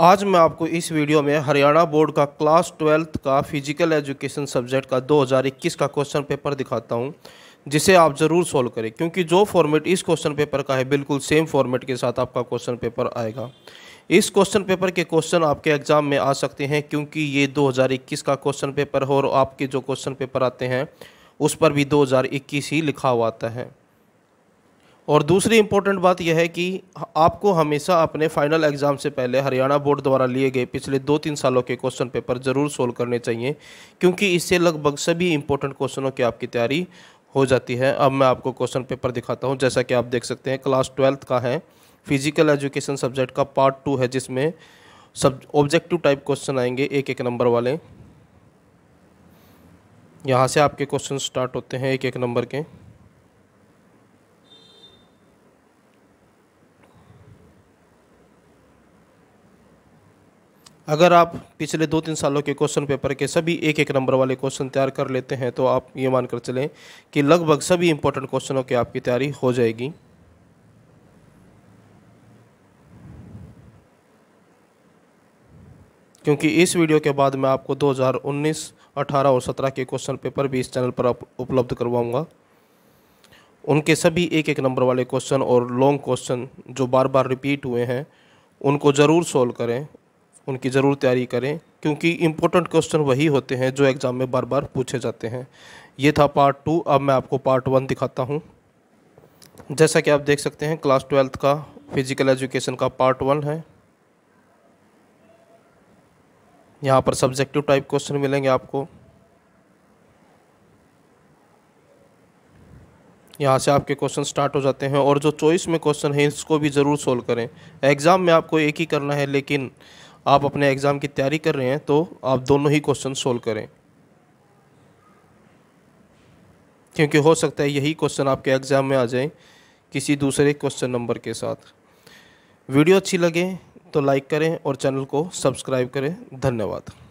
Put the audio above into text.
आज मैं आपको इस वीडियो में हरियाणा बोर्ड का क्लास ट्वेल्थ का फिजिकल एजुकेशन सब्जेक्ट का 2021 का क्वेश्चन पेपर दिखाता हूं जिसे आप ज़रूर सॉल्व करें क्योंकि जो फॉर्मेट इस क्वेश्चन पेपर का है बिल्कुल सेम फॉर्मेट के साथ आपका क्वेश्चन पेपर आएगा इस क्वेश्चन पेपर के क्वेश्चन आपके एग्ज़ाम में आ सकते हैं क्योंकि ये दो का क्वेश्चन पेपर हो और आपके जो क्वेश्चन पेपर आते हैं उस पर भी दो ही लिखा हुआ आता है और दूसरी इम्पोर्टेंट बात यह है कि आपको हमेशा अपने फाइनल एग्ज़ाम से पहले हरियाणा बोर्ड द्वारा लिए गए पिछले दो तीन सालों के क्वेश्चन पेपर ज़रूर सोल्व करने चाहिए क्योंकि इससे लगभग सभी इम्पोर्टेंट क्वेश्चनों की आपकी तैयारी हो जाती है अब मैं आपको क्वेश्चन पेपर दिखाता हूँ जैसा कि आप देख सकते हैं क्लास ट्वेल्थ का है फिजिकल एजुकेशन सब्जेक्ट का पार्ट टू है जिसमें सब ऑब्जेक्टिव टाइप क्वेश्चन आएंगे एक एक नंबर वाले यहाँ से आपके क्वेश्चन स्टार्ट होते हैं एक एक नंबर के अगर आप पिछले दो तीन सालों के क्वेश्चन पेपर के सभी एक एक नंबर वाले क्वेश्चन तैयार कर लेते हैं तो आप ये मानकर चलें कि लगभग सभी इंपॉर्टेंट क्वेश्चनों की आपकी तैयारी हो जाएगी क्योंकि इस वीडियो के बाद मैं आपको 2019, 18 और 17 के क्वेश्चन पेपर भी इस चैनल पर उपलब्ध करवाऊंगा उनके सभी एक एक नंबर वाले क्वेश्चन और लॉन्ग क्वेश्चन जो बार बार रिपीट हुए हैं उनको ज़रूर सॉल्व करें उनकी ज़रूर तैयारी करें क्योंकि इम्पोर्टेंट क्वेश्चन वही होते हैं जो एग्ज़ाम में बार बार पूछे जाते हैं ये था पार्ट टू अब मैं आपको पार्ट वन दिखाता हूँ जैसा कि आप देख सकते हैं क्लास ट्वेल्थ का फिज़िकल एजुकेशन का पार्ट वन है यहाँ पर सब्जेक्टिव टाइप क्वेश्चन मिलेंगे आपको यहाँ से आपके क्वेश्चन स्टार्ट हो जाते हैं और जो चॉइस में क्वेश्चन है इसको भी ज़रूर सोल्व करें एग्ज़ाम में आपको एक ही करना है लेकिन आप अपने एग्ज़ाम की तैयारी कर रहे हैं तो आप दोनों ही क्वेश्चन सोल्व करें क्योंकि हो सकता है यही क्वेश्चन आपके एग्ज़ाम में आ जाए किसी दूसरे क्वेश्चन नंबर के साथ वीडियो अच्छी लगे तो लाइक करें और चैनल को सब्सक्राइब करें धन्यवाद